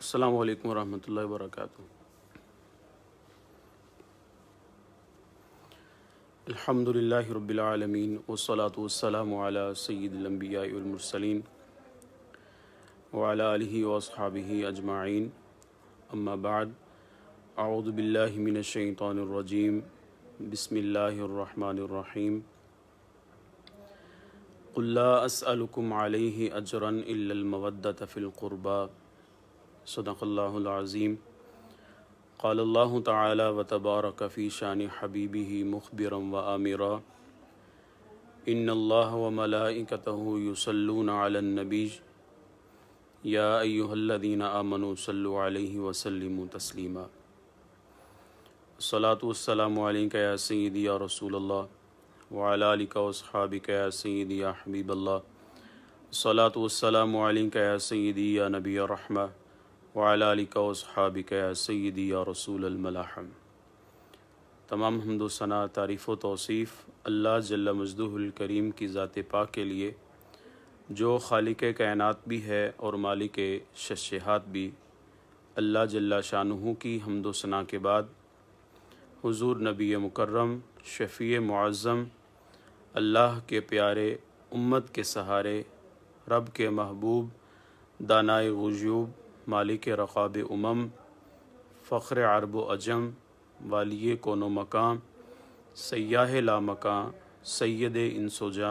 अल्लाम वरहमल वर्क अलहमदिल्ला रबालमीन वसलात वसलाम सैदलम्बियामरसलिन वाला वसहाबी अजमाइन अम्माबाद आउदबिल्लिमिनशैतरजीम बसमीम अल्लासलकुम अलैहि अजरन इल्लमवदत फ़िलक़ुरबा सदक़ल्लाज़ीम क़ाल्ल ताली वतबार कफ़ी शान हबीबी मुखबिरम व आमिरा इन अल्लाह व मलाइकत युसलूनबीज या अयुल्लदीन आमन सल्लु वसलम तस्लीमा सलातुसलामक या सैद या रसूलल्ला वालिकाबिक या सैद या हबीबल्ला सलातुसलामक या नबी रहमा वालिका वसहाबिक या सैदी या रसूल अलमलाहम तमाम हमद तारीफ़ व तोसीफ़ अल्लाह मजदूल मजदूलकरीम की ज़ात पा के लिए जो खालिक कायनत भी है और मालिक शशहात भी अल्लाह जल्ला शाह की हमदोसना के बाद हजूर नबी मुकर्रम शफ़ी मुआज़म अल्लाह के प्यारे उम्मत के सहारे रब के महबूब दानाए गजूब मालिक रखाब उमम फ़ख्र अरब अजम वाली कोनो मकाम सयाह ला मकाम सैद इंसोजा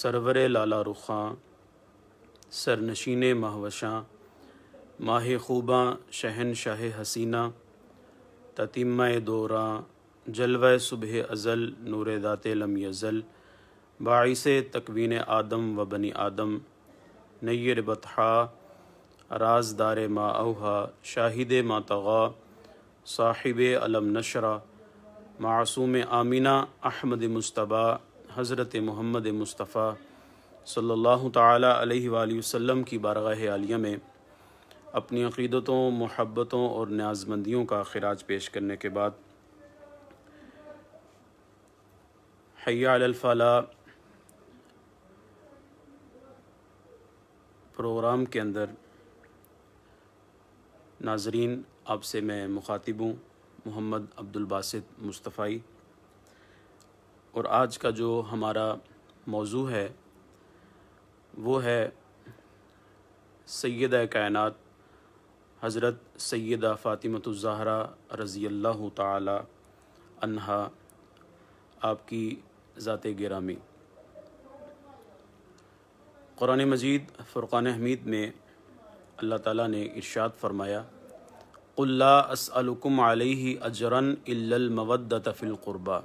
सरवर लाला रुखा सरनशीन महवशा माह खूबा शहन शाह हसीना ततिम दौरा जलवा सुबह अज़ल नूर दात लम यज़ल बाईस तकवीन आदम व बनी आदम नैर बतहा राजदार मा अहा शाहिद मा तगा साहिब अलम नशरा मासूम आमीना अहमद मुशतबा हज़रत महमद मुस्तफ़ा सल्लल्लाहु ताला की बारगाह आलिया में अपनी अक़ीदतों महब्बतों और न्याजमंदियों का खराज पेश करने के बाद हयाफ़ला प्रोग्राम के अंदर नाजरीन आपसे मैं मुखातिब हूँ मोहम्मद अब्दुलबासत मुस्तफ़ाई और आज का जो हमारा मौजू है वो है सैद कायनत हज़रत फ़ातिमत फ़ातिमतज़ाहरा रज़ी अल्लाह तहा आपकी ज़ात गिरामी क़ुरान मजीद फ़ुरक़ान हमीद में अल्लाह ताला ने इरशाद फरमाया कुल्ला असलकुम अलही अजरन फिल फ़िलक़ुरबा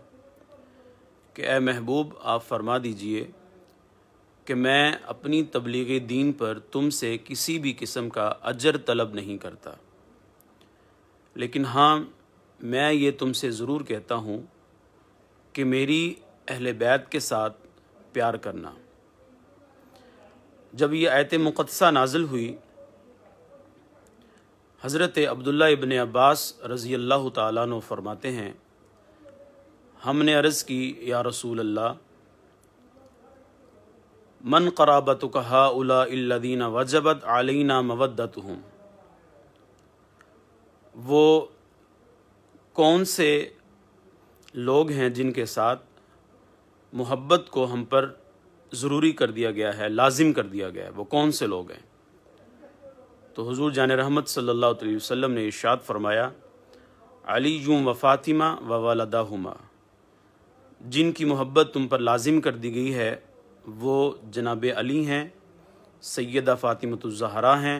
कि ए महबूब आप फरमा दीजिए कि मैं अपनी तबलीग दीन पर तुमसे किसी भी किस्म का अजर तलब नहीं करता लेकिन हाँ मैं ये तुमसे ज़रूर कहता हूँ कि मेरी अहल बैत के साथ प्यार करना जब यह आयत मुकदसा नाजिल हुई हज़रत अब्दुल्ला इबन अब्बास रज़ी अल्लाह तु फरमाते हैं हमने अर्ज़ की या रसूल अल्लाह मन कराबत कहा उलादीन वजबत आलीना मवदत हूँ वो कौन से लोग हैं जिनके साथ मोहब्बत को हम पर ज़रूरी कर दिया गया है लाजिम कर दिया गया है वो कौन से लोग हैं तो हुजूर जान रहमत सल्लल्लाहु अलैहि वसल्लम ने इशाद फरमाया अली यूँ व फ़ातिमा व वालदाहुमा जिनकी मोहब्बत तुम पर लाजिम कर दी गई है वो जनाब अली हैं सैदा फ़ातिमतज़हरा हैं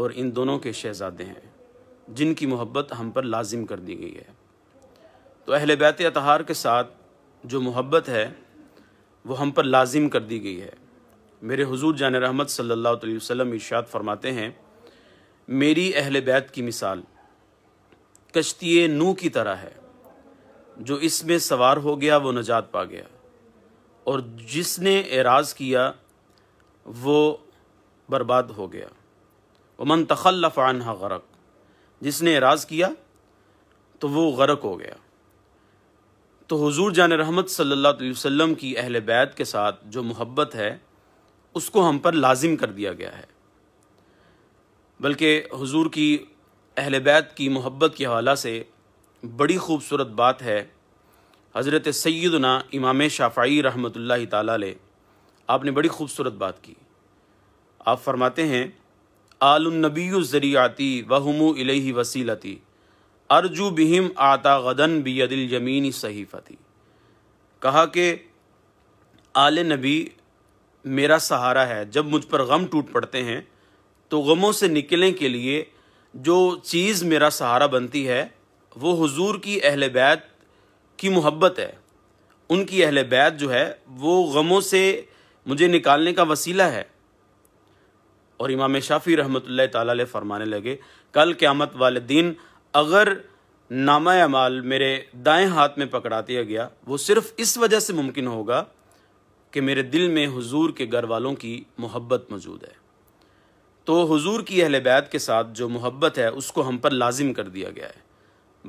और इन दोनों के शहज़ादे हैं जिनकी मोहब्बत हम पर लाजिम कर दी गई है तो अहल बैत अतहार के साथ जो मोहब्बत है वो हम पर लाजिम कर दी गई है मेरे हुजूर जान रहमत सल्लल्लाहु अलैहि वसल्लम इरशाद फरमाते हैं मेरी अहल बैत की मिसाल कश्ती नू की तरह है जो इसमें सवार हो गया वो नजात पा गया और जिसने एराज किया वो बर्बाद हो गया वमन तखल्लफ़ान अनहा गरक जिसने एराज किया तो वो गरक हो गया तो हुजूर जान रहमत सल्लल्लाहु अलैहि वसल्लम की अहल बैत के साथ जो मोहब्बत है उसको हम पर लाजिम कर दिया गया है बल्कि हुजूर की अहल बैत की मोहब्बत के हवाला से बड़ी खूबसूरत बात है हज़रत सैदना इमाम शाफ़ाई रहमत ला आपने बड़ी खूबसूरत बात की आप फरमाते हैं आलनबी ज़रियाती वहमु इलही वसीलती अर्जु बिहिम आता गदन बियदिल सही सहीफ़ती कहा कि आल नबी मेरा सहारा है जब मुझ पर गम टूट पड़ते हैं तो गमों से निकलने के लिए जो चीज़ मेरा सहारा बनती है वो हुजूर की अहल बैत की मोहब्बत है उनकी अहल बैत जो है वो गमों से मुझे निकालने का वसीला है और इमाम शाफ़ी रहमत ताल फरमाने लगे कल क़्यामत वाले दिन अगर नामा अमाल मेरे दाएं हाथ में पकड़ा दिया गया वो सिर्फ इस वजह से मुमकिन होगा कि मेरे दिल में हुजूर के घर वालों की मोहब्बत मौजूद है तो हुजूर की अहल बैत के साथ जो मोहब्बत है उसको हम पर लाजिम कर दिया गया है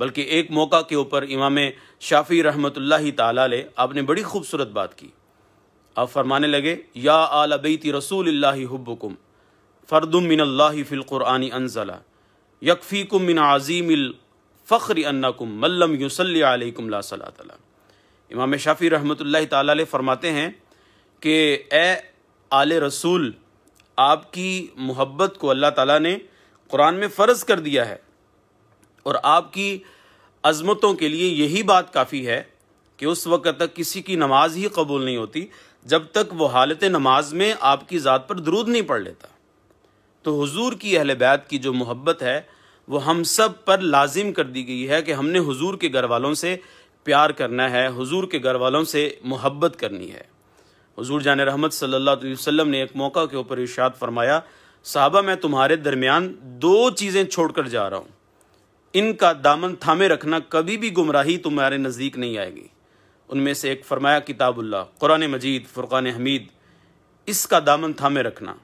बल्कि एक मौका के ऊपर इमाम शाफ़ी रहमत ले आपने बड़ी खूबसूरत बात की आप फरमाने लगे या आल बैती रसूल हब्बकुम फ़र्दुम मिन अल्लाह फ़िलक़ुरानी अनजला यकफ़ीकुम मिन आज़ीम फ़ख्र अन्नकुम मल्लम यूसलकुम ला सला इमाम शाफ़ी रहमत ला फरमाते हैं कि ए आल रसूल आपकी मोहब्बत को अल्लाह ताला ने कुरान में फ़र्ज़ कर दिया है और आपकी अज़मतों के लिए यही बात काफ़ी है कि उस वक्त तक किसी की नमाज ही कबूल नहीं होती जब तक वो हालत नमाज में आपकी ज़ात पर दरूद नहीं पढ़ लेता तो हुजूर की अहल बैत की जो मोहब्बत है वो हम सब पर लाजिम कर दी गई है कि हमने हुजूर के घर वालों से प्यार करना है हुजूर के घर वालों से मोहब्बत करनी है हजूर जान रहमत सल्ला वसलम ने एक मौका के ऊपर इर्शाद फरमाया साहबा मैं तुम्हारे दरमियान दो चीज़ें छोड़ कर जा रहा हूँ इनका दामन थामे रखना कभी भी गुमराही तुम्हारे नज़दीक नहीं आएगी उनमें से एक फरमाया किताबुल्ला कुरान मजीद फ़ुरक़ान हमीद इसका दामन थामे रखना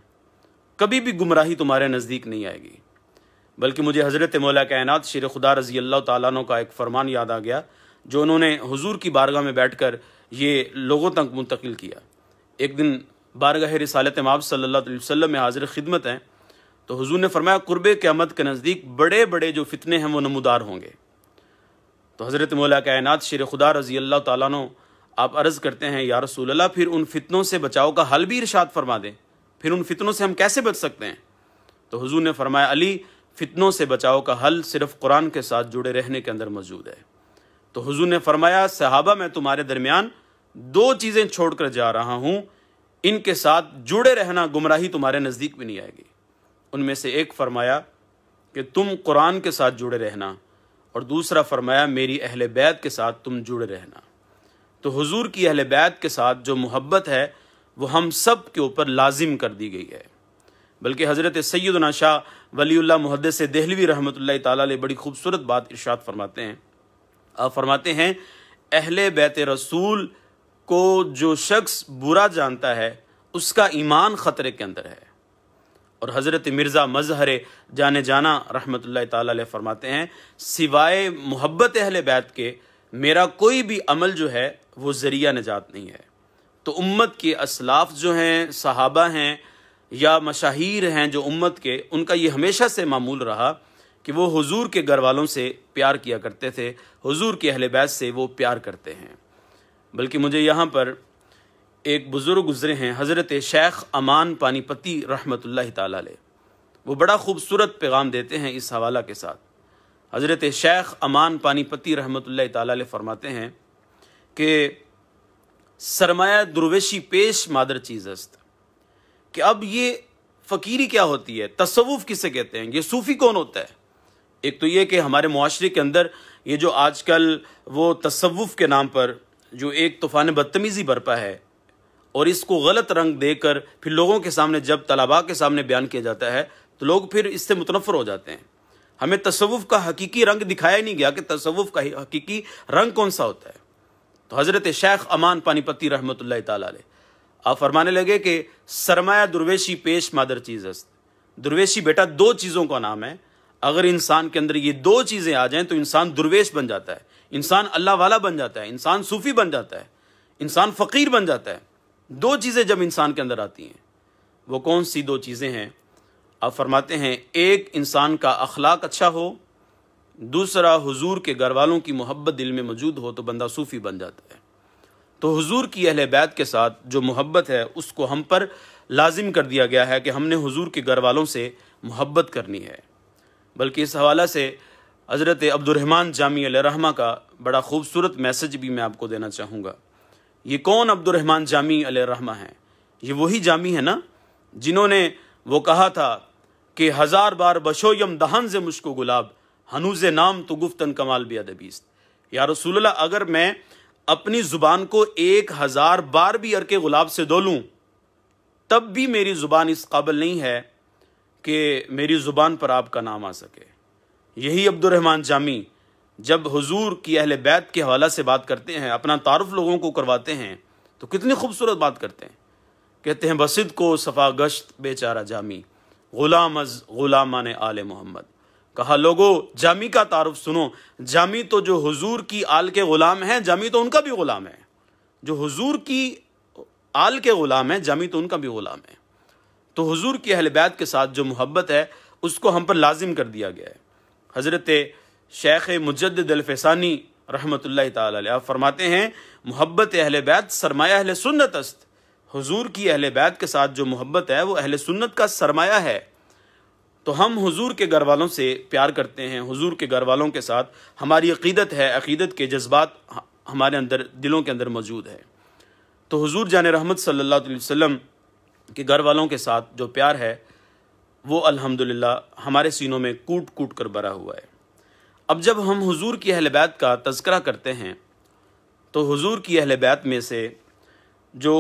कभी भी गुमराही तुम्हारे नज़दीक नहीं आएगी बल्कि मुझे हज़रत मौला कायनात शेर खुदा रज़ी अल्लाह तु का एक फरमान याद आ गया जो उन्होंने हजूर की बारगाह में बैठकर ये लोगों तक मुंतकिल किया एक दिन बारगाह रिसालत इमाम सल्ला में हाजिर खिदमत हैं तो हुजूर ने फरमाया कुर्ब क़्यामत के नज़दीक बड़े बड़े जो फितने हैं वो नमदार होंगे तो हज़रत मौला कायनात शेर खुदा रज़ी अल्लाह तु आप अर्ज़ करते हैं या रसूल फिर उन फितनों से बचाव का हल भी इरशाद फरमा दें फिर उन फितनों से हम कैसे बच सकते हैं तो हुजूर ने फरमाया अली फितनों से बचाव का हल सिर्फ कुरान के साथ जुड़े रहने के अंदर मौजूद है तो हुजूर ने फरमाया सहाबा मैं तुम्हारे दरमियान दो चीजें छोड़कर जा रहा हूं इनके साथ जुड़े रहना गुमराही तुम्हारे नजदीक भी नहीं आएगी उनमें से एक फरमाया कि तुम कुरान के साथ जुड़े रहना और दूसरा फरमाया मेरी अहल बैत के साथ तुम जुड़े रहना तो हुजूर की अहल बैत के साथ जो मोहब्बत है वो हम सब के ऊपर लाजिम कर दी गई है बल्कि हज़रत सैदना शाह वलील्ला मुहदस दहलवी रहमत ताली बड़ी खूबसूरत बात इर्शाद फरमाते हैं आप फरमाते हैं अहल बैत रसूल को जो शख्स बुरा जानता है उसका ईमान ख़तरे के अंदर है और हज़रत मिर्ज़ा मजहर जाने जाना रहमत ला फरमाते हैं सिवाय मोहब्बत अहल बैत के मेरा कोई भी अमल जो है वो ज़रिया निजात नहीं है तो उम्मत के असलाफ जो हैं सहाबा हैं या मशाहिर हैं जो उम्मत के उनका ये हमेशा से मामूल रहा कि वो हुजूर के घर वालों से प्यार किया करते थे हुजूर के अहल बैत से वो प्यार करते हैं बल्कि मुझे यहाँ पर एक बुज़ुर्ग गुज़रे हैं हज़रत शेख अमान पानीपति रहमत ला वो बड़ा खूबसूरत पैगाम देते हैं इस हवाला के साथ हज़रत शेख अमान पानीपति रहमत ला फरमाते हैं कि सरमाया दुर्वेशी पेश मादर चीज़ अस्त कि अब ये फ़कीरी क्या होती है तसवुफ़ किसे कहते हैं ये सूफ़ी कौन होता है एक तो ये कि हमारे माशरे के अंदर ये जो आजकल वो तसवुफ़ के नाम पर जो एक तूफ़ान बदतमीज़ी बरपा है और इसको गलत रंग देकर फिर लोगों के सामने जब तलाबा के सामने बयान किया जाता है तो लोग फिर इससे मुतनफ़र हो जाते हैं हमें तसवुफ़ का हकीकी रंग दिखाया नहीं गया कि तसवुफ़ का हकीकी रंग कौन सा होता है तो हज़रत शेख अमान पानीपति रहमत ला आप फरमाने लगे कि सरमाया दुर्वेशी पेश मादर चीज़ हस्त दुर्वेशी बेटा दो चीज़ों का नाम है अगर इंसान के अंदर ये दो चीज़ें आ जाएं तो इंसान दुर्वेश बन जाता है इंसान अल्लाह वाला बन जाता है इंसान सूफी बन जाता है इंसान फ़कीर बन जाता है दो चीज़ें जब इंसान के अंदर आती हैं वो कौन सी दो चीज़ें हैं आप फरमाते हैं एक इंसान का अखलाक अच्छा हो दूसरा हुजूर के घर वालों की मोहब्बत दिल में मौजूद हो तो बंदा सूफ़ी बन जाता है तो हुजूर की अहले बैत के साथ जो मोहब्बत है उसको हम पर लाजिम कर दिया गया है कि हमने हुजूर के घर वालों से मोहब्बत करनी है बल्कि इस हवाला से हज़रत अब्दुलरहमान जामी रहमा का बड़ा खूबसूरत मैसेज भी मैं आपको देना चाहूँगा ये कौन अब्दुलरहमान जामी रहमा हैं ये वही जामी है ना जिन्होंने वो कहा था कि हज़ार बार बशोयम दहन से मुश्को गुलाब हनूज नाम तो गुफ्तन कमाल भी अदबीस या रसूल्ला अगर मैं अपनी ज़ुबान को एक हज़ार बार भी अरके गुलाब से दो लूँ तब भी मेरी ज़ुबान इस काबिल नहीं है कि मेरी ज़ुबान पर आपका नाम आ सके यही अब्दुलरहमान जामी जब हुजूर की अहल बैत के हवाला से बात करते हैं अपना तारफ़ लोगों को करवाते हैं तो कितनी खूबसूरत बात करते हैं कहते हैं बसिद को सफ़ा गश्त बेचारा जामी गुलाम अज गुलामा ने आल मोहम्मद कहा लोगो जामी का तारफ़ सुनो जामी तो जो हज़ूर की आल के ग़ुलाम हैं जामी तो उनका भी ग़ुलाम है जो हजूर की आल के ग़ुलाम है जामी तो उनका भी ग़ुलाम है तो हज़ूर की अहल बैत के साथ जो मोहब्बत है उसको हम पर लाजिम कर दिया गया है हज़रत शेख मुजदलफ़ानी रहमत फरमाते हैं मोहब्बत अहल बैत सरमाया अहल सुन्नत अस्त हजूर की अहल बैत के साथ जो मोहब्बत है वो अहल सुन्नत का सरमाया है तो हम हजूर के घर वालों से प्यार करते हैं हजूर के घर वालों के साथ हमारी अकीदत है अकीदत के जज्बात हमारे अंदर दिलों के अंदर मौजूद है तो हज़ूर जान रहमत सल्ला वसम के घर वालों के साथ जो प्यार है वो अल्हम्दुलिल्लाह हमारे सीनों में कूट कूट कर भरा हुआ है अब जब हम हुजूर की अहल बैत का तस्करा करते हैं तो हुजूर की अहल बैत में से जो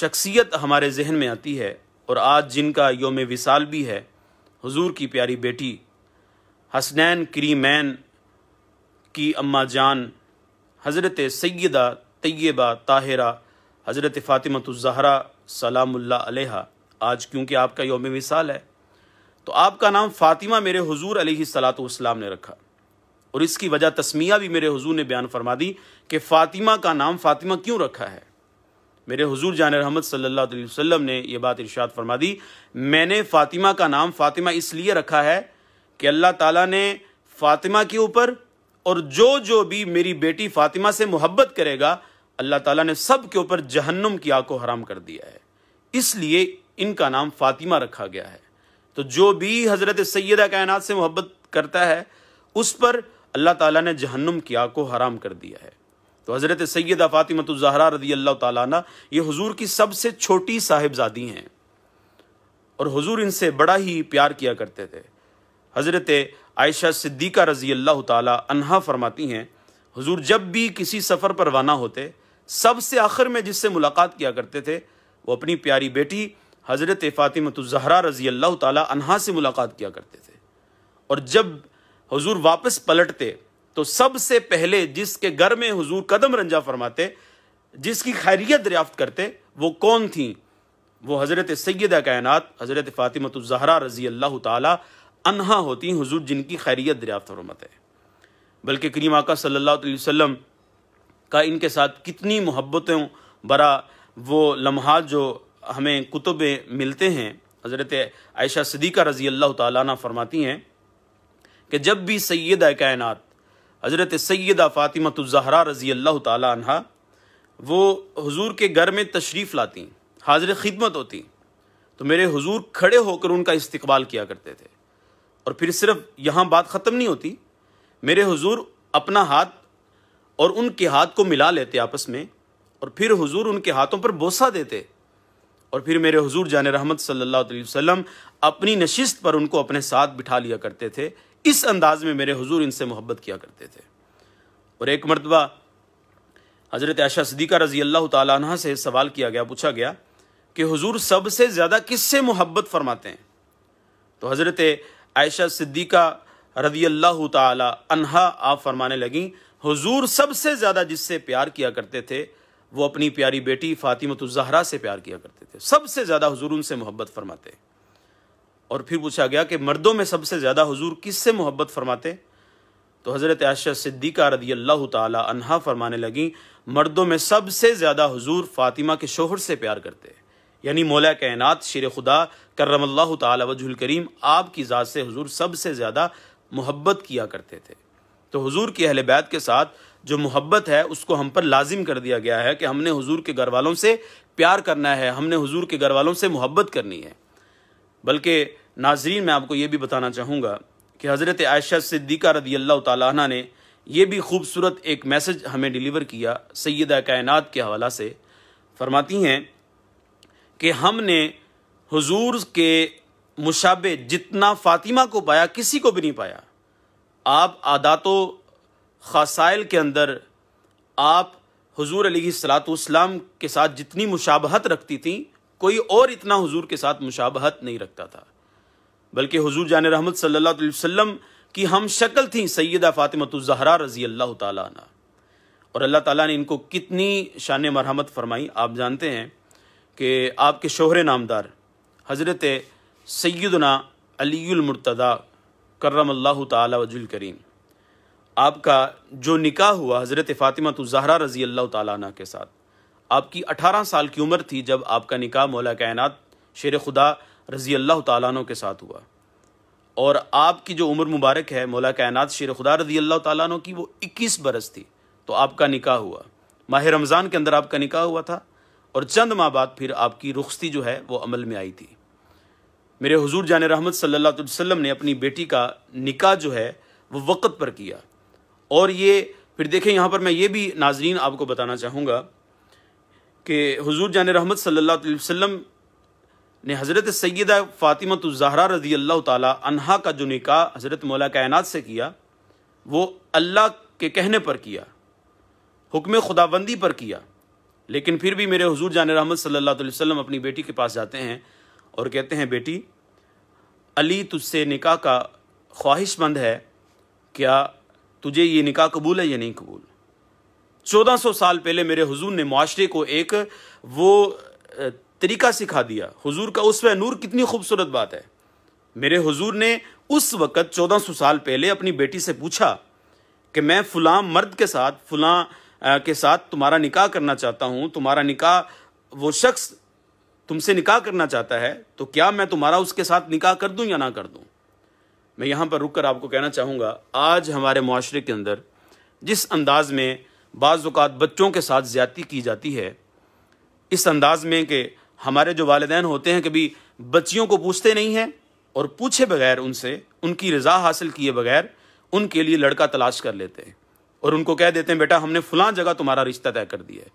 शख्सियत हमारे जहन में आती है और आज जिनका योम विसाल भी है हुजूर की प्यारी बेटी हसनैन क्रीमैन की अम्मा जान हज़रत सैदा तय्यबा ताहिरा हज़रत ज़हरा सलामुल्लाह अलैहा आज क्योंकि आपका योम मिसाल है तो आपका नाम फ़ातिमा मेरे हजूर अली सलातम ने रखा और इसकी वजह तस्मिया भी मेरे हजूर ने बयान फरमा दी कि फ़ातिमा का नाम फ़ातिमा क्यों रखा है मेरे हजूर जान रहमत सल्ला वसम ने यह बात इर्शाद फरमा दी मैंने फ़ातिमा का नाम फ़ातिमा इसलिए रखा है कि अल्लाह तला ने फ़ातिमा के ऊपर और जो जो भी मेरी बेटी फ़ातिमा से मोहब्बत करेगा अल्लाह ताला ने सब के ऊपर जहन्नुम की आग को हराम कर दिया है इसलिए इनका नाम फातिमा रखा गया है तो जो भी हज़रत सैदा कायनात से मोहब्बत करता है उस पर अल्लाह ताला ने जहन्नुम की आग को हराम कर दिया है तो हज़रत सैदा जहरा रदी अल्लाह ते ये की सबसे छोटी साहिबजादी हैं और हजूर इनसे बड़ा ही प्यार किया करते थे हज़रत आयशा सिद्दीका रजी अल्लाह तहा फरमाती हैं हजूर जब भी किसी सफ़र पर रवाना होते सबसे आखिर में जिससे मुलाकात किया करते थे वो अपनी प्यारी बेटी हज़रत फ़ातिमतज़हरा रज़ी अल्लाह तहा से मुलाकात किया करते थे और जब हजूर वापस पलटते तो सबसे पहले जिसके घर में हजूर कदम रंजा फरमाते जिसकी खैरियत दरियाफ्त करते वो कौन थी वो हज़रत सैद कायनत हज़रत फ़ातिमतज़हरा रज़ी अल्लाह तहा होती हजूर जिनकी खैरियत दरियाफ्त फरमाते बल्कि करीम आका सल्ला वसम का इनके साथ कितनी मोहब्बतों बरा वो लम्हा जो हमें कुतुब मिलते हैं हज़रत आयशा सदीक़ा रज़ी अल्लाह ताली फरमाती हैं कि जब भी सैद कायनत हज़रत सैदा फ़ातिमतज़हरा रज़ी अल्लाह तहा वो हुजूर के घर में तशरीफ़ लाती हाजिर खिदमत होती तो मेरे हुजूर खड़े होकर उनका इस्तकबाल किया करते थे और फिर सिर्फ यहाँ बात ख़त्म नहीं होती मेरे हुजूर अपना हाथ और उनके हाथ को मिला लेते आपस में और फिर हुजूर उनके हाथों पर बोसा देते और फिर मेरे हजूर जान रहमत सल्ला वसम अपनी नशिस्त पर उनको अपने साथ बिठा लिया करते थे इस अंदाज में मेरे हजूर इनसे मोहब्बत किया करते थे और एक मरतबा हज़रत आशा सदीक़ा रजी अल्लाह तह से सवाल किया गया पूछा गया कि हजूर सबसे ज़्यादा किससे मोहब्बत फरमाते हैं तो हज़रत आयशा सिद्दीक़ा रदी अल्लाह तहा आप फरमाने लगी हजूर सबसे ज़्यादा जिससे प्यार किया करते थे वो अपनी प्यारी बेटी जहरा से प्यार किया करते थे सबसे ज़्यादा हजूर उनसे मोहब्बत फरमाते और फिर पूछा गया कि मर्दों में सबसे ज़्यादा हजूर किससे मोहब्बत फरमाते तो हज़रत आयशा सिद्दीका रदी अल्लाह तहा फरमाने लगी मर्दों में सबसे ज़्यादा हजूर फ़ातिमा के शोहर से प्यार करते यानी मौला कैनात शेर खुदा करम तजुल करीम आपकी ज़ात से हजूर सबसे ज़्यादा मोहब्बत किया करते थे तो हजूर की अहल बैत के साथ जो मोहब्बत है उसको हम पर लाजिम कर दिया गया है कि हमने हुजूर के घर वालों से प्यार करना है हमने हुजूर के घर वालों से मोहब्बत करनी है बल्कि नाजरीन मैं आपको ये भी बताना चाहूँगा कि हज़रत आयशा सिद्दीक़ा रदी अल्लाह ताला ने यह भी खूबसूरत एक मैसेज हमें डिलीवर किया सैद कायनात के हवाला से फरमाती हैं कि हमने हुजूर के मुशाबे जितना फ़ातिमा को पाया किसी को भी नहीं पाया आप आदातो खसाइल के अंदर आप हजूर अली सलातम के साथ जितनी मुशाबहत रखती थी कोई और इतना हजूर के साथ मुशाबहत नहीं रखता था बल्कि हजूर जान रहमत सल्ला की हम शक्ल थी सैदा ज़हरा रजी अल्लाह ताला और अल्लाह ताला ने इनको कितनी शान मरहमत फरमाई आप जानते हैं कि आपके शोहर नामदार हज़रत सैदना अलीमरतदा करम अल्लाह तजुल करीम आपका जो निकाह हुआ हज़रत फ़ातिमा तो जहरा रज़ी अल्लाह ताला के साथ आपकी अठारह साल की उम्र थी जब आपका निकाह मौला कायनत शेर खुदा रज़ी अल्लाह ताला के साथ हुआ और आपकी जो उम्र मुबारक है मौला कायनात शेर खुदा रज़ी अल्लाह ताला की वो इक्कीस बरस थी तो आपका निकाह हुआ माह रमज़ान के अंदर आपका निकाह हुआ था और चंद माह बाद फिर आपकी रुख्सती जो है वह अमल में आई थी मेरे हजूर जान रहमत सल्ला वसम ने अपनी बेटी का निका जो है वह वक़्त पर किया और ये फिर देखें यहाँ पर मैं ये भी नाजरीन आपको बताना चाहूँगा कि हजूर जान रहमत सल्ला वसम ने हज़रत सैद फ़ातिमत ज़हरा रजी अल्लाह तहा का जो निका हज़रत मौला कायनत से किया वो अल्लाह के कहने पर किया हुक्म खुदाबंदी पर किया लेकिन फिर भी मेरे हजूर जान रहमत सल्ला वसम अपनी बेटी के पास जाते हैं और कहते हैं बेटी अली तुझसे निका का ख्वाहिशमंद है क्या तुझे ये निकाह कबूल है या नहीं कबूल 1400 साल पहले मेरे हुजूर ने माशरे को एक वो तरीका सिखा दिया हुजूर का उस नूर कितनी खूबसूरत बात है मेरे हुजूर ने उस वक़्त 1400 साल पहले अपनी बेटी से पूछा कि मैं फलां मर्द के साथ फलां के साथ तुम्हारा निकाह करना चाहता हूँ तुम्हारा निकाह वो शख्स तुमसे निकाह करना चाहता है तो क्या मैं तुम्हारा उसके साथ निकाह कर दूं या ना कर दूं मैं यहाँ पर रुक कर आपको कहना चाहूँगा आज हमारे माशरे के अंदर जिस अंदाज में बाज़ात बच्चों के साथ ज़्यादती की जाती है इस अंदाज में कि हमारे जो वालदेन होते हैं कभी बच्चियों को पूछते नहीं हैं और पूछे बगैर उनसे उनकी रज़ा हासिल किए बगैर उनके लिए लड़का तलाश कर लेते हैं और उनको कह देते हैं बेटा हमने फ़लां जगह तुम्हारा रिश्ता तय कर दिया है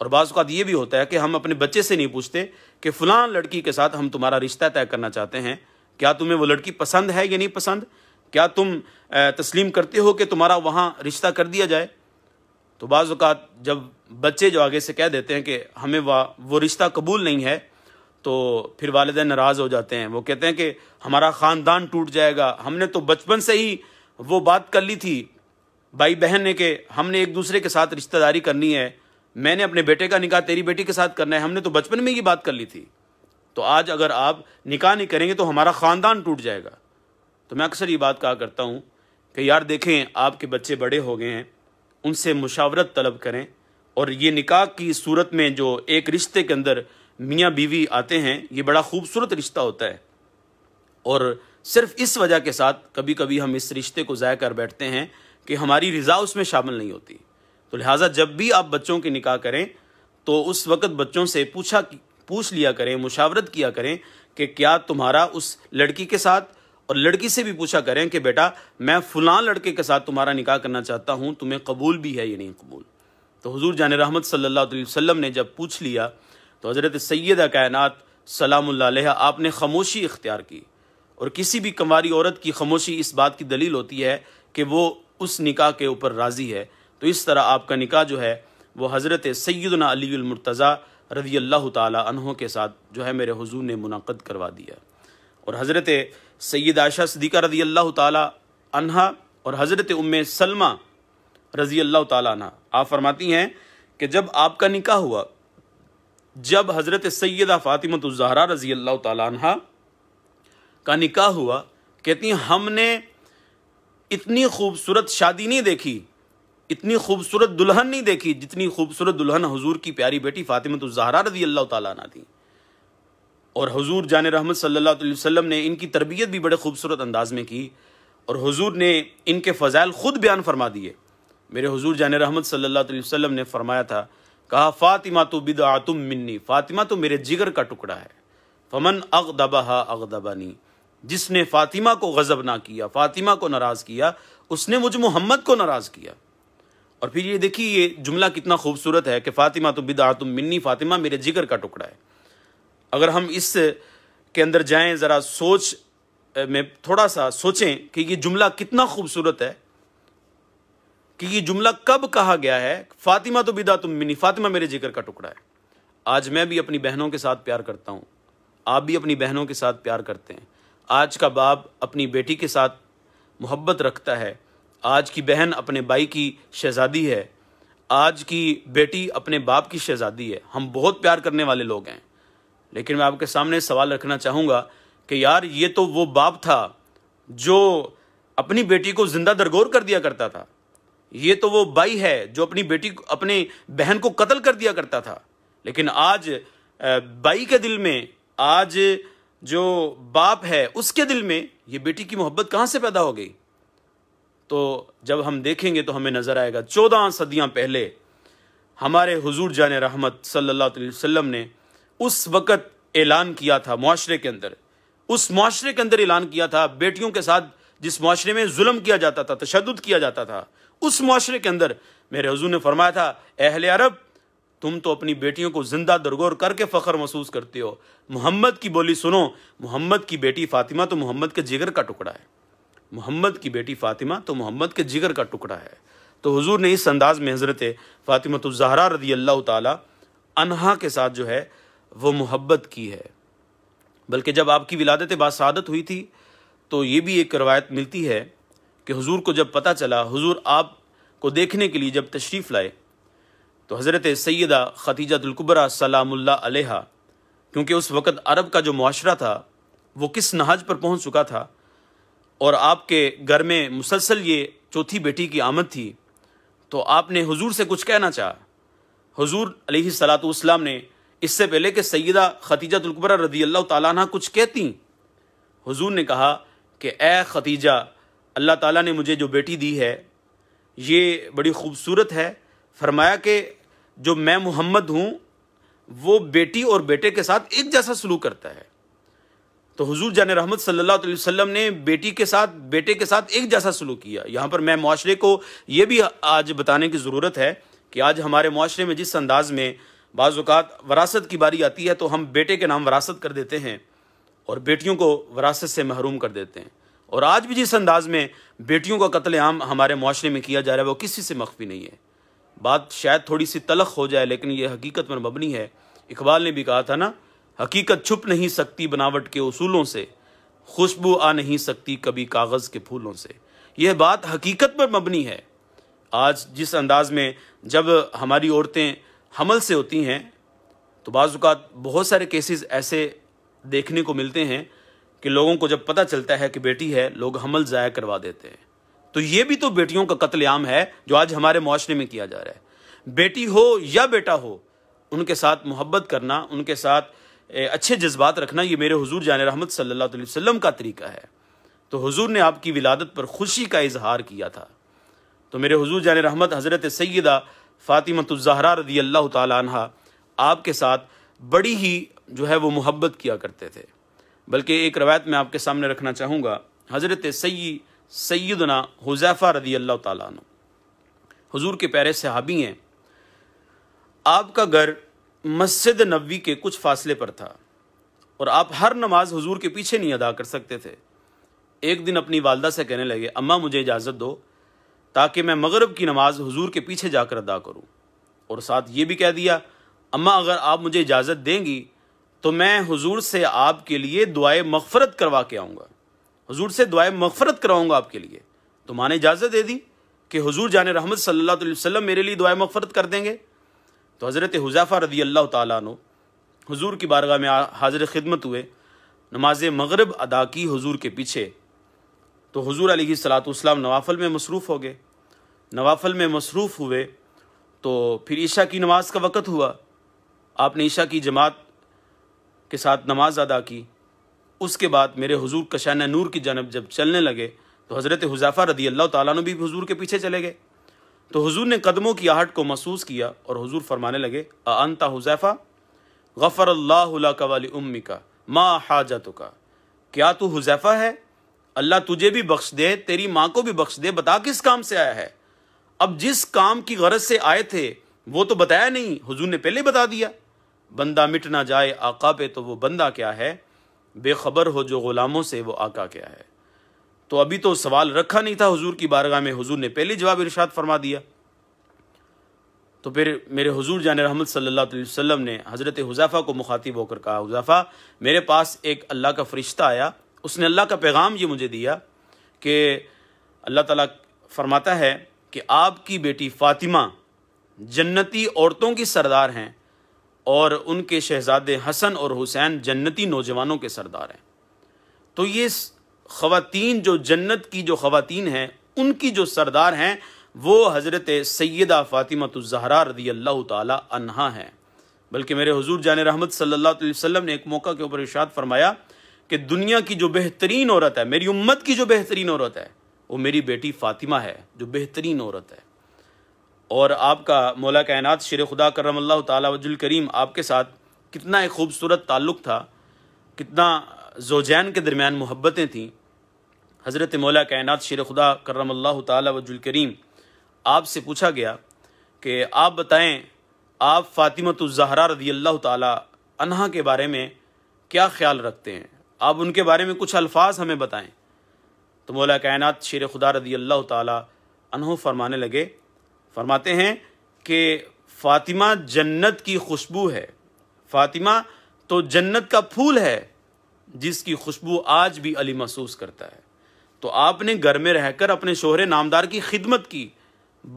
और बाज़ात ये भी होता है कि हम अपने बच्चे से नहीं पूछते कि फ़लाँ लड़की के साथ हम तुम्हारा रिश्ता तय करना चाहते हैं क्या तुम्हें वो लड़की पसंद है या नहीं पसंद क्या तुम तस्लीम करते हो कि तुम्हारा वहाँ रिश्ता कर दिया जाए तो बाज़ात जब बच्चे जो आगे से कह देते हैं कि हमें वह वो रिश्ता कबूल नहीं है तो फिर वालद नाराज़ हो जाते हैं वो कहते हैं कि हमारा ख़ानदान टूट जाएगा हमने तो बचपन से ही वो बात कर ली थी भाई बहन ने कि हमने एक दूसरे के साथ रिश्तेदारी करनी है मैंने अपने बेटे का निकाह तेरी बेटी के साथ करना है हमने तो बचपन में ही बात कर ली थी तो आज अगर आप निकाह नहीं करेंगे तो हमारा ख़ानदान टूट जाएगा तो मैं अक्सर ये बात कहा करता हूँ कि यार देखें आपके बच्चे बड़े हो गए हैं उनसे मुशावरत तलब करें और ये निकाह की सूरत में जो एक रिश्ते के अंदर मियाँ बीवी आते हैं ये बड़ा खूबसूरत रिश्ता होता है और सिर्फ इस वजह के साथ कभी कभी हम इस रिश्ते को ज़ाय कर बैठते हैं कि हमारी रज़ा उसमें शामिल नहीं होती तो लिहाजा जब भी आप बच्चों के निकाह करें तो उस वक़्त बच्चों से पूछा पूछ लिया करें मुशावरत किया करें कि क्या तुम्हारा उस लड़की के साथ और लड़की से भी पूछा करें कि बेटा मैं फलां लड़के के साथ तुम्हारा निकाह करना चाहता हूँ तुम्हें कबूल भी है या नहीं कबूल तो हजूर जान रहमत सल्ला वसम ने जब पूछ लिया तो हज़रत सैद कायनत सलाम्ला आपने खामोशी इख्तियार की और किसी भी कंवारी औरत की खामोशी इस बात की दलील होती है कि वो उस निकाह के ऊपर राज़ी है तो इस तरह आपका निकाह जो है वह हज़रत सैदना अलीमरतज़ा रज़ी अल्लाह तहों के साथ जो है मेरे हजूर ने मुनद करवा दिया और हज़रत सैद आशा सदीक़ा रज़ी अल्लाह तहा और हज़रत उम सलमा रजी अल्लाह तहा आप फरमाती हैं कि जब आपका निकाह हुआ जब हज़रत सैदा ज़हरा रजी अल्लाह तहा का निकाह हुआ कहती हैं हमने इतनी खूबसूरत शादी नहीं देखी इतनी खूबसूरत दुल्हन नहीं देखी जितनी खूबसूरत दुल्हन हजूर की प्यारी बेटी तो जहरा रजी अल्लाह तला थी और हजूर जान रहमत सल्लाम ने इनकी तरबियत भी बड़े खूबसूरत अंदाज में की और हजूर ने इनके फ़जाइल ख़ुद बयान फरमा दिए मेरे हजूर जान रहमत सल्लल्लाहु ने फरमाया था कहा फ़ातिमा तो आतुम मिन्नी फ़ातिमा तो मेरे जिगर का टुकड़ा है फमन अग दबा अग दबानी जिसने फ़ातिमा को गज़ब ना किया फ़ातिमा को नाराज़ किया उसने मुझ मोहम्मद को नाराज़ किया और फिर ये देखिए ये जुमला कितना खूबसूरत है कि फ़ातिमा तो बिदा तुम मिन्नी फ़ातिमा मेरे जिगर का टुकड़ा है अगर हम इस के अंदर जाएं ज़रा सोच में थोड़ा सा सोचें कि ये जुमला कितना खूबसूरत है कि ये जुमला कब कहा गया है फ़ातिमा तो बिदा तुम मिनी फ़ातिमा मेरे जिक्र का टुकड़ा है आज मैं भी अपनी बहनों के साथ प्यार करता हूँ आप भी अपनी बहनों के साथ प्यार करते हैं आज का बाप अपनी बेटी के साथ मोहब्बत रखता है आज की बहन अपने भाई की शहजादी है आज की बेटी अपने बाप की शहजादी है हम बहुत प्यार करने वाले लोग हैं लेकिन मैं आपके सामने सवाल रखना चाहूँगा कि यार ये तो वो बाप था जो अपनी बेटी को जिंदा दरगोर कर दिया करता था ये तो वो बाई है जो अपनी बेटी अपने बहन को कत्ल कर दिया करता था लेकिन आज बाई के दिल में आज जो बाप है उसके दिल में ये बेटी की मोहब्बत कहाँ से पैदा हो गई तो जब हम देखेंगे तो हमें नज़र आएगा चौदह सदियाँ पहले हमारे हजूर जान रहमत सल्ला अलैहि ने उस वक़्त ऐलान किया था माशरे के अंदर उस माशरे के अंदर ऐलान किया था बेटियों के साथ जिस माशरे में जुल्म किया जाता था तशद किया जाता था उस माशरे के अंदर मेरे हजूर ने फरमाया था अहल अरब तुम तो अपनी बेटियों को जिंदा दरगोर करके फ़ख्र महसूस करते हो मोहम्मद की बोली सुनो मोहम्मद की बेटी फातिमा तो मोहम्मद के जिगर का टुकड़ा है मोहम्मद की बेटी फ़ातिमा तो मोहम्मद के जिगर का टुकड़ा है तो हुजूर ने इस अंदाज में हज़रत फातिमा तो जहरा रदी अल्लाह तहा के साथ जो है वो मोहब्बत की है बल्कि जब आपकी विलादत बासादत हुई थी तो ये भी एक रवायत मिलती है कि हजूर को जब पता चला हजूर आप को देखने के लिए जब तशरीफ़ लाए तो हज़रत सैदा ख़तीजतुल्कुबरा सलामुल्ला अलैहा क्योंकि उस वक़्त अरब का जो माशरा था वो किस नहाज पर पहुंच चुका था और आपके घर में मुसलसल ये चौथी बेटी की आमद थी तो आपने हुजूर से कुछ कहना चाहा हुजूर अलैहि सलात ने इससे पहले कि खतीजा तुलकबरा रदी अल्लाह ताला कुछ कहती हुजूर ने कहा कि ए खतीजा अल्लाह ताला ने मुझे जो बेटी दी है ये बड़ी खूबसूरत है फरमाया कि जो मैं मोहम्मद हूँ वो बेटी और बेटे के साथ एक जैसा सलूक करता है तो हुजूर जान रहमत सल्लल्लाहु अलैहि वसल्लम ने बेटी के साथ बेटे के साथ एक जैसा सलूक किया यहाँ पर मैं माशरे को ये भी आज बताने की ज़रूरत है कि आज हमारे माशरे में जिस अंदाज में बाज़ात वरासत की बारी आती है तो हम बेटे के नाम वरासत कर देते हैं और बेटियों को वरासत से महरूम कर देते हैं और आज भी जिस अंदाज में बेटियों का कत्लेआम हमारे माशरे में किया जा रहा है वो किसी से मख्फी नहीं है बात शायद थोड़ी सी तलख हो जाए लेकिन ये हकीकत पर मबनी है इकबाल ने भी कहा था ना हकीकत छुप नहीं सकती बनावट के उसूलों से खुशबू आ नहीं सकती कभी कागज़ के फूलों से यह बात हकीकत पर मबनी है आज जिस अंदाज में जब हमारी औरतें हमल से होती हैं तो बाज़ात बहुत सारे केसेस ऐसे देखने को मिलते हैं कि लोगों को जब पता चलता है कि बेटी है लोग हमल ज़ाया करवा देते हैं तो ये भी तो बेटियों का कत्लेआम है जो आज हमारे मुआरे में किया जा रहा है बेटी हो या बेटा हो उनके साथ मोहब्बत करना उनके साथ अच्छे जज्बात रखना ये मेरे हजूर जान रहमत सल्ला वसम का तरीका है तो हजूर ने आपकी विलादत पर खुशी का इजहार किया था तो मेरे हजूर जान रहमत हज़रत सैदा फ़ातिमतज़हरा रदी अल्लाह तहा आपके साथ बड़ी ही जो है वो मोहब्बत किया करते थे बल्कि एक रवायत मैं आपके सामने रखना चाहूँगा हज़रत सई सैदना हुजैफ़ा रदी अल्लाह तजूर के प्यारे सहाबी हैं आपका घर मस्जिद नबी के कुछ फासले पर था और आप हर नमाज हुजूर के पीछे नहीं अदा कर सकते थे एक दिन अपनी वालदा से कहने लगे अम्मा मुझे इजाज़त दो ताकि मैं मगरब की नमाज हुजूर के पीछे जाकर अदा करूं और साथ ये भी कह दिया अम्मा अगर आप मुझे इजाज़त देंगी तो मैं हुजूर से आपके लिए दुआए मफफरत करवा के आऊँगा हुजूर से दुआए मफफरत करवाऊँगा आपके लिए तो माँ ने इजाज़त दे दी कि हज़ूर जान रहमत सल्ला वसम मेरे लिए दुआए मफफरत कर देंगे तो हज़रत हुजाफ़ा रदी अल्लाह तु हजूर की बारगाह में हाजिर खिदमत हुए नमाज मगरब अदा की हजूर के पीछे तो हजूर अली सलातम नवाफल में मसरूफ़ हो गए नवाफल में मसरूफ़ हुए तो फिर ईशा की नमाज का वक़्त हुआ आपने ईशा की जमात के साथ नमाज अदा की उसके बाद मेरे हजूर कशाना नूर की जानब जब चलने लगे तो हज़रत हुजाफ़ा रदी अल्लाह तु भी हजूर के पीछे चले गए तो हुजूर ने कदमों की आहट को महसूस किया और हुजूर फरमाने लगे अंता हुजैफ़ा गफ़र अल्लाह वाली उम्मी का माँ हाजत का क्या तू हुजैफ़ा है अल्लाह तुझे भी बख्श दे तेरी माँ को भी बख्श दे बता किस काम से आया है अब जिस काम की गरज से आए थे वो तो बताया नहीं हुजूर ने पहले बता दिया बंदा मिट ना जाए आका पे तो वो बंदा क्या है बेखबर हो जो गुलामों से वो आका क्या है तो अभी तो सवाल रखा नहीं था हुजूर की बारगाह में हुजूर ने पहले जवाब इरशाद फरमा दिया तो फिर मेरे हुजूर जान रहमत सल्लल्लाहु अलैहि वसल्लम ने हज़रत हुजाफ़ा को मुखातिब होकर कहा हुजाफ़ा मेरे पास एक अल्लाह का फ़रिश्ता आया उसने अल्लाह का पैगाम ये मुझे दिया कि अल्लाह ताला फरमाता है कि आपकी बेटी फ़ातिमा जन्नती औरतों की सरदार हैं और उनके शहजादे हसन और हुसैन जन्नती नौजवानों के सरदार हैं तो ये ख़वान जो जन्नत की जो ख़वान हैं उनकी जो सरदार हैं वो हज़रत सैदा ज़हरा रदी अल्लाह तहा हैं बल्कि मेरे हजूर जान रहमत सल्ला वसम ने एक मौका के ऊपर इशाद फरमाया कि दुनिया की जो बेहतरीन औरत है मेरी उम्मत की जो बेहतरीन औरत है वो मेरी बेटी फ़ातिमा है जो बेहतरीन औरत है और आपका मौला कायनात शेर खुदा करम अल्लाह तजुल करीम आपके साथ कितना एक खूबसूरत ताल्लुक़ था कितना जोजैन के दरमियान मोहब्बतें थीं हज़रत मौला कायनत शेर खुदा करम अल्लाह तजुलकरीम आपसे पूछा गया कि आप बताएं आप फ़ातिमतज़हरा रदी अल्लाह तहा के बारे में क्या ख्याल रखते हैं आप उनके बारे में कुछ अल्फाज हमें बताएं तो मौला कायनत शेर खुदा रदी अल्लाह तहों फरमाने लगे फरमाते हैं कि फ़ातिमा जन्नत की खुशबू है फ़ातिमा तो जन्नत का फूल है जिसकी खुशबू आज भी अली महसूस करता है तो आपने घर में रहकर अपने शोहरे नामदार की खिदमत की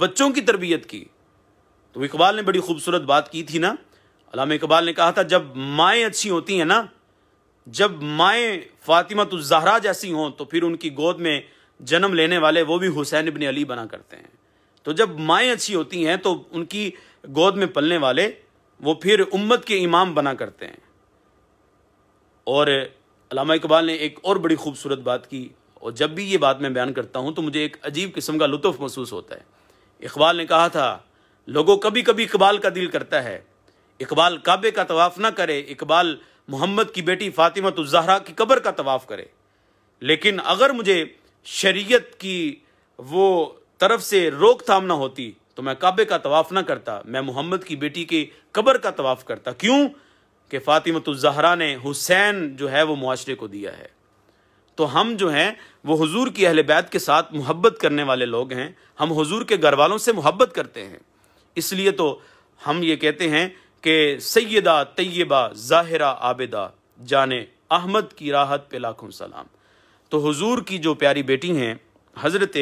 बच्चों की तरबियत की तो इकबाल ने बड़ी खूबसूरत बात की थी ना अलाम इकबाल ने कहा था जब माएँ अच्छी होती हैं ना जब माएँ फातिमा तो जहरा जैसी हों तो फिर उनकी गोद में जन्म लेने वाले वो भी हुसैन इबन अली बना करते हैं तो जब माएँ अच्छी होती हैं तो उनकी गोद में पलने वाले वो फिर उम्मत के इमाम बना करते हैं और अलामा इकबाल ने एक और बड़ी खूबसूरत बात की और जब भी ये बात मैं बयान करता हूँ तो मुझे एक अजीब किस्म का लुत्फ महसूस होता है इकबाल ने कहा था लोगों कभी कभी इकबाल का दिल करता है इकबाल काबे का तवाफ़ ना करे इकबाल मोहम्मद की बेटी फातिमा तुजहरा की कब्र का तवाफ़ करे लेकिन अगर मुझे शरीयत की वो तरफ से रोकथाम ना होती तो मैं काबे का तवाफ़ ना करता मैं मोहम्मद की बेटी की कब्र का तवाफ़ करता क्यों कि फातिमा तुजहरा ने हुसैन जो है वो मुआरे को दिया है तो हम जो हैं वो हुजूर की अहल बैत के साथ मोहब्बत करने वाले लोग हैं हम हुजूर के घर वालों से मोहब्बत करते हैं इसलिए तो हम ये कहते हैं कि सैदा तय्यबा ज़ाहरा आबिदा जाने अहमद की राहत पे लाखों सलाम तो हुजूर की जो प्यारी बेटी हैं हज़रत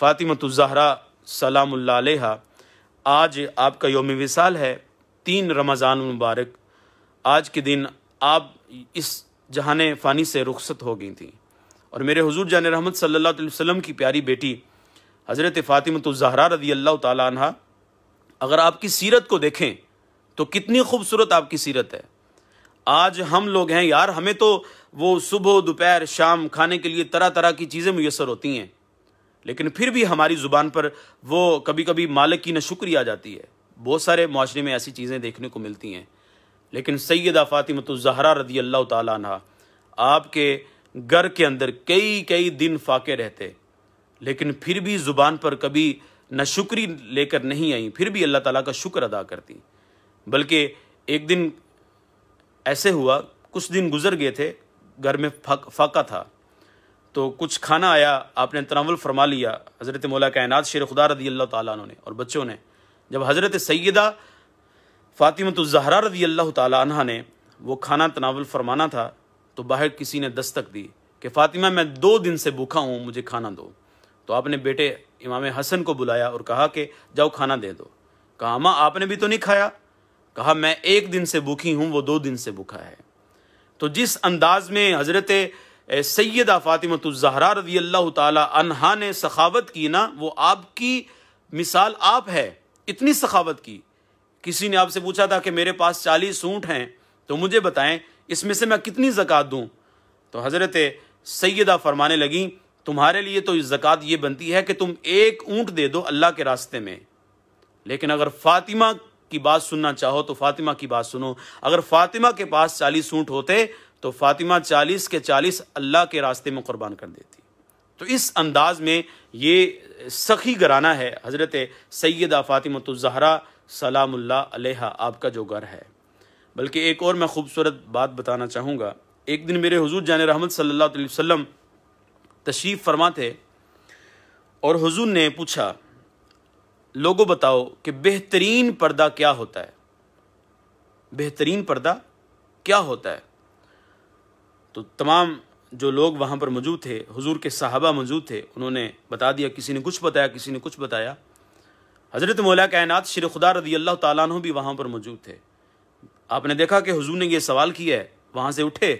फ़ातिमतज़हरा सलाम आज आपका योम विसाल है तीन रमज़ान मुबारक आज के दिन आप इस जहान फ़ानी से रुखसत हो गई थी और मेरे हजूर जान रहमत सल्ला की प्यारी बेटी हज़रत ज़हरा रदी अल्लाह तन अगर आपकी सीरत को देखें तो कितनी खूबसूरत आपकी सीरत है आज हम लोग हैं यार हमें तो वो सुबह दोपहर शाम खाने के लिए तरह तरह की चीज़ें मैसर होती हैं लेकिन फिर भी हमारी ज़ुबान पर वो कभी कभी मालिक की शुक्रिया आ जाती है बहुत सारे माशरे में ऐसी चीज़ें देखने को मिलती हैं लेकिन सैदा जहरा रदी अल्लाह तह आपके घर के अंदर कई कई दिन फाके रहते लेकिन फिर भी ज़ुबान पर कभी न शुक्री लेकर नहीं आई फिर भी अल्लाह ताला का शुक्र अदा करती बल्कि एक दिन ऐसे हुआ कुछ दिन गुजर गए थे घर में फाका था तो कुछ खाना आया आपने तनावल फरमा लिया हज़रत मौला कायनात शेर खुदा रदी अल्लाह ताला ने और बच्चों ने जब हज़रत सैदा फ़ातिमतुलजहरा रदी अल्लाह ताला ने वो खाना तनावल फरमाना था तो बाहर किसी ने दस्तक दी कि फातिमा मैं दो दिन से भूखा हूँ मुझे खाना दो तो आपने बेटे इमाम हसन को बुलाया और कहा कि जाओ खाना दे दो कहा माँ आपने भी तो नहीं खाया कहा मैं एक दिन से भूखी हूँ वो दो दिन से भूखा है तो जिस अंदाज में हज़रत सैदा फ़ातिमतुलजहरा रजी अल्लाह तहा ने सखावत की ना वो आपकी मिसाल आप है इतनी सखावत की किसी ने आपसे पूछा था कि मेरे पास चालीस ऊँट हैं तो मुझे बताएं इसमें से मैं कितनी ज़क़़त दूँ तो हज़रत सैदा फरमाने लगी तुम्हारे लिए तो ज़क़़त ये बनती है कि तुम एक ऊँट दे दो अल्लाह के रास्ते में लेकिन अगर फ़ातिमा की बात सुनना चाहो तो फ़ातिमा की बात सुनो अगर फ़ातिमा के पास चालीस ऊँट होते तो फ़ातिमा चालीस के चालीस अल्लाह के रास्ते में कुर्बान कर देती तो इस अंदाज में ये सखी घराना है हज़रत सैदा फातिमा तो ज़हरा अलैहा आपका जो घर है बल्कि एक और मैं खूबसूरत बात बताना चाहूँगा एक दिन मेरे हजूर जान रहमत सल्ला वसम तशरीफ़ फरमा थे और हजूर ने पूछा लोगों बताओ कि बेहतरीन पर्दा क्या होता है बेहतरीन पर्दा क्या होता है तो तमाम जो लोग वहाँ पर मौजूद थे हुजूर के साहबा मौजूद थे उन्होंने बता दिया किसी ने कुछ बताया किसी ने कुछ बताया हज़रत मौला कायनात शिर खुदा रदी अल्लाह तु भी वहाँ पर मौजूद थे आपने देखा कि हुजूर ने यह सवाल किया है वहाँ से उठे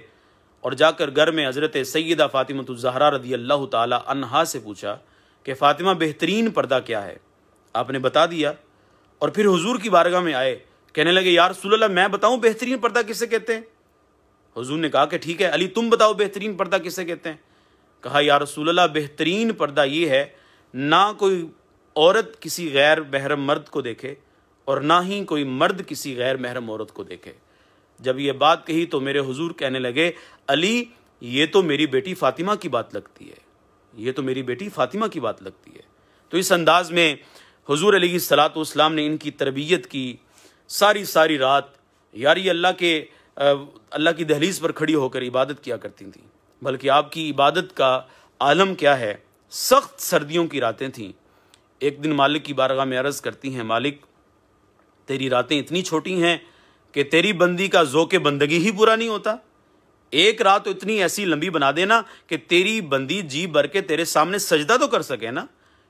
और जाकर घर में हज़रत सैदा फ़ातिमा जहरा रदी अल्लाह तहा से पूछा कि फ़ातिमा बेहतरीन पर्दा क्या है आपने बता दिया और फिर हुजूर की बारगाह में आए कहने लगे यार सुल्ला मैं बताऊं बेहतरीन पर्दा किसे कहते हैं हुजूर ने कहा कि ठीक है अली तुम बताओ बेहतरीन पर्दा किसे कहते हैं कहा यार रसूल्ला बेहतरीन पर्दा ये है ना कोई औरत किसी गैर बहरम मर्द को देखे और ना ही कोई मर्द किसी गैर महरम औरत को देखे जब यह बात कही तो मेरे हुजूर कहने लगे अली ये तो मेरी बेटी फातिमा की बात लगती है ये तो मेरी बेटी फातिमा की बात लगती है तो इस अंदाज में हजूर अली सलातम ने इनकी तरबियत की सारी सारी रात यारी अल्लाह के अल्लाह की दहलीज पर खड़ी होकर इबादत किया करती थी बल्कि आपकी इबादत का आलम क्या है सख्त सर्दियों की रातें थीं एक दिन मालिक की बारगाह में अर्ज़ करती हैं मालिक तेरी रातें इतनी छोटी हैं कि तेरी बंदी का जो के बंदगी ही पूरा नहीं होता एक रात तो इतनी ऐसी लंबी बना देना कि तेरी बंदी जी भर के तेरे सामने सजदा तो कर सके ना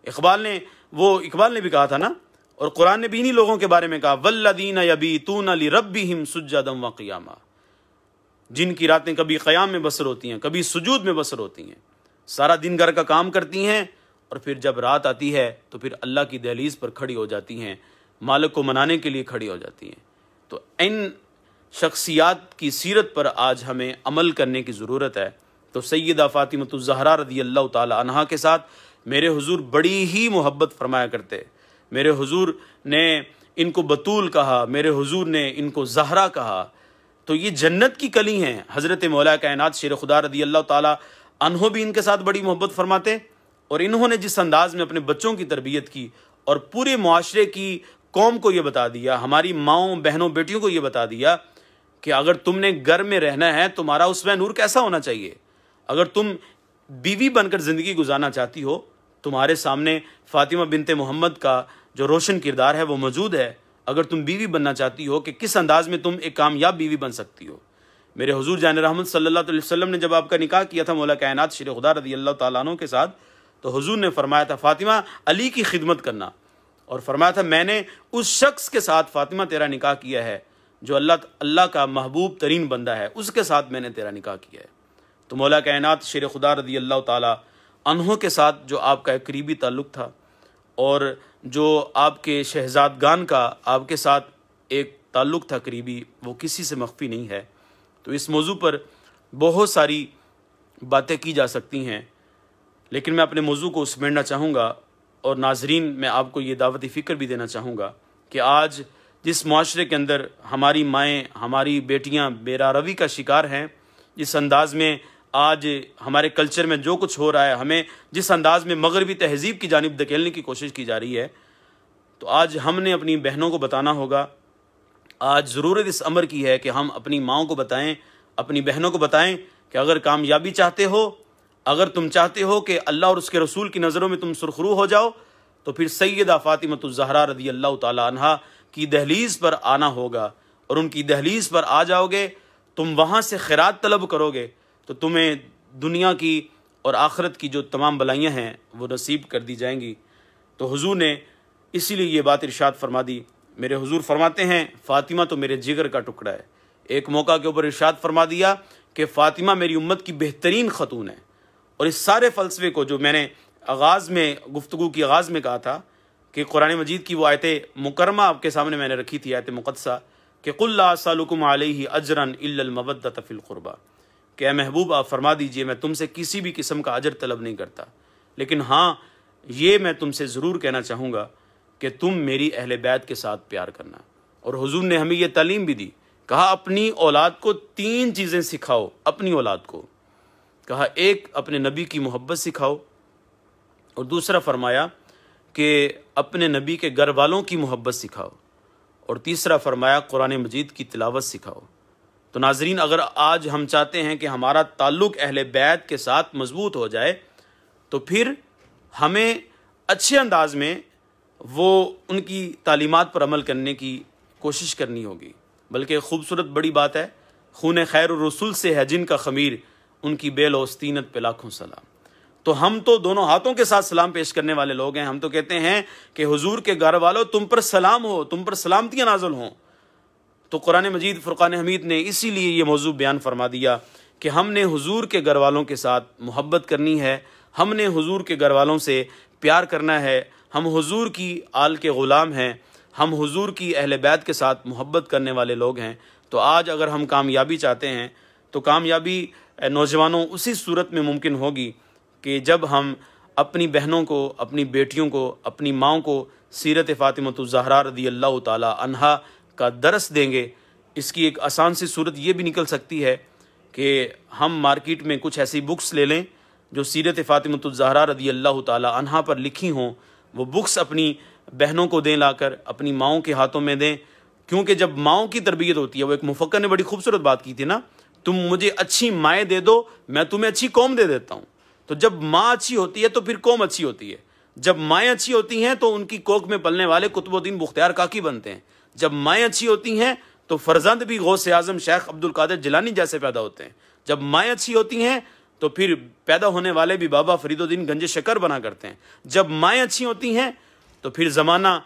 इकबाल ने वो इकबाल ने भी कहा था ना और कुरान ने भी इन्हीं लोगों के बारे में कहा वल्लदीन यबी तू नली रबी हिम सुजादम व जिनकी रातें कभी क़याम में बसर होती हैं कभी सुजूद में बसर होती हैं सारा दिन घर का काम करती हैं और फिर जब रात आती है तो फिर अल्लाह की दहलीज़ पर खड़ी हो जाती हैं मालिक को मनाने के लिए खड़ी हो जाती हैं तो इन शख्सियात की सीरत पर आज हमें अमल करने की ज़रूरत है तो सैदा फ़ातिमतज़हरा रदी अल्लाह तह के साथ मेरे हुजूर बड़ी ही मोहब्बत फरमाया करते मेरे हुजूर ने इनको बतूल कहा मेरे हुजूर ने इनको जहरा कहा तो ये जन्नत की कली हैं हज़रत मौला कायनात शेर खुदा रदी अल्लाह तहों भी इनके साथ बड़ी मोहब्बत फरमाते और इन्होंने जिस अंदाज में अपने बच्चों की तरबियत की और पूरे माशरे की कौम को यह बता दिया हमारी माओ बहनों बेटियों को यह बता दिया कि अगर तुमने घर में रहना है तुम्हारा उसमें नूर कैसा होना चाहिए अगर तुम बीवी बनकर ज़िंदगी गुजारना चाहती हो तुम्हारे सामने फ़ातिमा बिनते मोहम्मद का जो रोशन किरदार है वो मौजूद है अगर तुम बीवी बनना चाहती हो कि किस अंदाज में तुम एक कामयाब बीवी बन सकती हो मेरे हजूर जान रहमत सल्ला वसम ने जब आपका निकाह किया था मौला कायनात शेर खुदा रदी अल्लाह तु के साथ तो हजूर ने फरमाया था फ़ातिमा अली की खिदमत करना और फरमाया था मैंने उस शख्स के साथ फातिमा तेरा निकाह किया है जो अल्लाह अल्लाह का महबूब तरीन बंदा है उसके साथ मैंने तेरा निकाह किया है तो मौला कायनात शेर खुदा रदी अल्लाह अनहों के साथ जो आपका एक करीबी ताल्लुक़ था और जो आपके शहजादगान का आपके साथ एक ताल्लुक़ था करीबी वो किसी से मख्फी नहीं है तो इस मौजू पर बहुत सारी बातें की जा सकती हैं लेकिन मैं अपने मौजू को समेटना चाहूँगा और नाजरीन मैं आपको ये दावती फ़िक्र भी देना चाहूँगा कि आज जिस माशरे के अंदर हमारी माएँ हमारी बेटियाँ रवि का शिकार हैं जिस अंदाज में आज हमारे कल्चर में जो कुछ हो रहा है हमें जिस अंदाज में मगरबी तहजीब की जानब धकेलने की कोशिश की जा रही है तो आज हमने अपनी बहनों को बताना होगा आज ज़रूरत इस अमर की है कि हम अपनी माओ को बताएं अपनी बहनों को बताएं कि अगर कामयाबी चाहते हो अगर तुम चाहते हो कि अल्लाह और उसके रसूल की नज़रों में तुम सुरखरू हो जाओ तो फिर सैदा फ़ातिमतुलजहरा रदी अल्लाह तहा की दहलीज़ पर आना होगा और उनकी दहलीज़ पर आ जाओगे तुम वहाँ से खैरात तलब करोगे तो तुम्हें दुनिया की और आखरत की जो तमाम भलाइयाँ हैं वो नसीब कर दी जाएंगी तो हजूर ने इसीलिए ये बात इर्शाद फरमा दी मेरे हजूर फरमाते हैं फ़ातिमा तो मेरे जिगर का टुकड़ा है एक मौका के ऊपर इर्शाद फरमा दिया कि फ़ातिमा मेरी उम्मत की बेहतरीन खतून है और इस सारे फ़लसफे को जो मैंने आगाज़ में गुफ्तु की आगाज़ में कहा था कि कुरान मजीद की वो आयत मुकरमा आपके सामने मैंने रखी थी आयत मुकदसा कि कुल्लाकुम आलही अजरन इलमबत फ़िलकुरबा कि महबूब आप फरमा दीजिए मैं तुमसे किसी भी किस्म का अजर तलब नहीं करता लेकिन हाँ ये मैं तुमसे ज़रूर कहना चाहूँगा कि तुम मेरी अहल बैत के साथ प्यार करना और हजूर ने हमें यह तलीम भी दी कहा अपनी औलाद को तीन चीज़ें सिखाओ अपनी औलाद को कहा एक अपने नबी की मोहब्बत सिखाओ और दूसरा फरमाया कि अपने नबी के घर वालों की मोहब्बत सिखाओ और तीसरा फरमाया कुरान मजीद की तिलावत सिखाओ तो नाजरीन अगर आज हम चाहते हैं कि हमारा ताल्लुक़ अहल बैत के साथ मजबूत हो जाए तो फिर हमें अच्छे अंदाज में वो उनकी तालीमत पर अमल करने की कोशिश करनी होगी बल्कि खूबसूरत बड़ी बात है खून खैर रसूल से है जिनका खमीर उनकी बेलोस्तीनत पे लाखों सलाम तो हम तो दोनों हाथों के साथ सलाम पेश करने वाले लोग हैं हम तो कहते हैं कि हुजूर के घर वालों तुम पर सलाम हो तुम पर सलामतियाँ नाजुल हों तो कुरान मजीद फुरकान हमीद ने इसीलिए ये मौजू बयान फरमा दिया कि हमने हुजूर के घर वालों के साथ मोहब्बत करनी है हमने हुजूर के घर वालों से प्यार करना है हम हुजूर की आल के ग़ुलाम हैं हम हुजूर की अहल बैत के साथ मोहब्बत करने वाले लोग हैं तो आज अगर हम कामयाबी चाहते हैं तो कामयाबी नौजवानों उसी सूरत में मुमकिन होगी कि जब हम अपनी बहनों को अपनी बेटियों को अपनी माओ को सीरत ज़हरा रदी अल्लाह तहा का दरस देंगे इसकी एक आसान सी सूरत ये भी निकल सकती है कि हम मार्केट में कुछ ऐसी बुक्स ले लें जो सीरत फ़ातिमत ज़हरा रदी अल्लाह तहा पर लिखी हों वो बुक्स अपनी बहनों को दें लाकर अपनी माओ के हाथों में दें क्योंकि जब माओ की तरबियत होती है वो एक मुफक्र ने बड़ी खूबसूरत बात की थी ना तुम मुझे अच्छी माए दे दो मैं तुम्हें अच्छी कौम दे देता हूं तो जब माँ अच्छी होती है तो फिर कौम अच्छी होती है जब माएँ अच्छी होती हैं तो उनकी कोक में पलने वाले कुतुबुद्दीन बुख्तियार काकी बनते हैं जब माएँ अच्छी होती हैं तो फर्जंद भी से आजम शेख अब्दुल कादिर जिलानी जैसे पैदा होते हैं जब माएँ अच्छी होती हैं तो फिर पैदा होने वाले भी बाबा फरीदुद्दीन गंज शकर बना करते हैं जब माएँ अच्छी होती हैं तो फिर ज़माना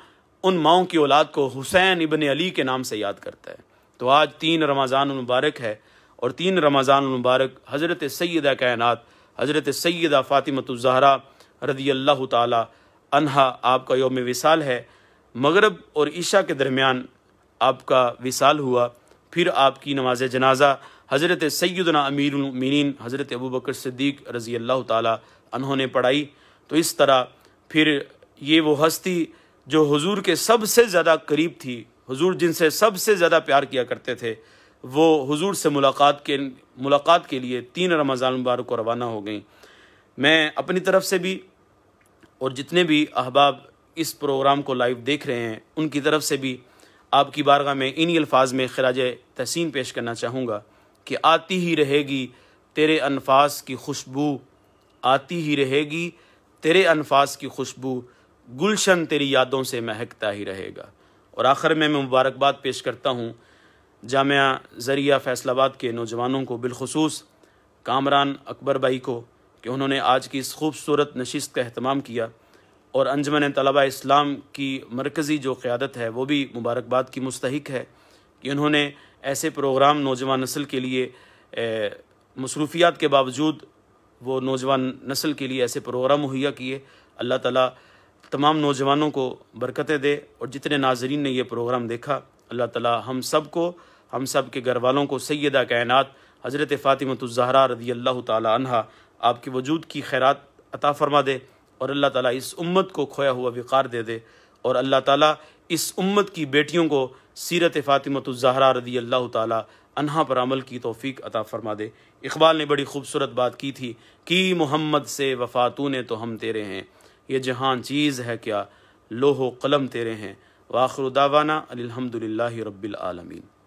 उन माओं की औलाद को हुसैन इबन अली के नाम से याद करता है तो आज तीन रमज़ान मुबारक है और तीन रमज़ान मुबारक हज़रत सैद कायनत हज़रत सैदा फ़ातिमतज़हरा रदी अल्लाह तहा आपका योम विसाल है मगरब और ईशा के दरमियान आपका विसाल हुआ फिर आपकी नमाज जनाजा हज़रत सैदना अमीरमिन हज़रत अबू बकर रज़ी अल्लाह तहों ने पढ़ाई तो इस तरह फिर ये वो हस्ती जो हजूर के सबसे ज़्यादा करीब थी हजूर जिनसे सबसे ज़्यादा प्यार किया करते थे वो हुजूर से मुलाकात के मुलाकात के लिए तीन रमज़ान मुबारक को रवाना हो गई मैं अपनी तरफ से भी और जितने भी अहबाब इस प्रोग्राम को लाइव देख रहे हैं उनकी तरफ से भी आपकी बारगाह में इन्हीं अल्फाज में खराज तहसीन पेश करना चाहूँगा कि आती ही रहेगी तेरे अनफास की खुशबू आती ही रहेगी तेरे अनफास की खुशबू गुलशन तेरी यादों से महकता ही रहेगा और आखिर में मैं मुबारकबाद पेश करता हूँ जामिया ज़रिया फैसलाबाद के नौजवानों को बिलखसूस कामरान अकबर भाई को कि उन्होंने आज की इस खूबसूरत नशस्त का अहतमाम किया और अंजमन तलबा इस्लाम की मरकज़ी जो क़्यादत है वो भी मुबारकबाद की मुस्तक है कि उन्होंने ऐसे प्रोग्राम नौजवान नस्ल के लिए मसरूफियात के बावजूद वो नौजवान नस्ल के लिए ऐसे प्रोग्राम मुहैया किए अल्लाह ताला तमाम नौजवानों को बरकतें दे और जितने नाजरीन ने यह प्रोग्राम देखा अल्लाह ताला हम सब को हम सब के घर वालों को सैदा कायनत हज़रत फ़ातिमतज़हरा रदी अल्लाह तहा आपके वजूद की खैरत अता फरमा दे और अल्लाह ताली इस उम्मत को खोया हुआ विकार दे दे और अल्लाह ताली इस उम्मत की बेटियों को सीरत फ़ातिमतज़हरा रदी अल्लाह अनहा पर अमल की तोफ़ी अता फरमा दे इकबाल ने बड़ी खूबसूरत बात की थी कि मोहम्मद से वफातू ने तो हम तेरे हैं ये जहान चीज़ है क्या लोहो कलम तेरे हैं वाखरुदावाना अलहमदिल्ला रबालमीन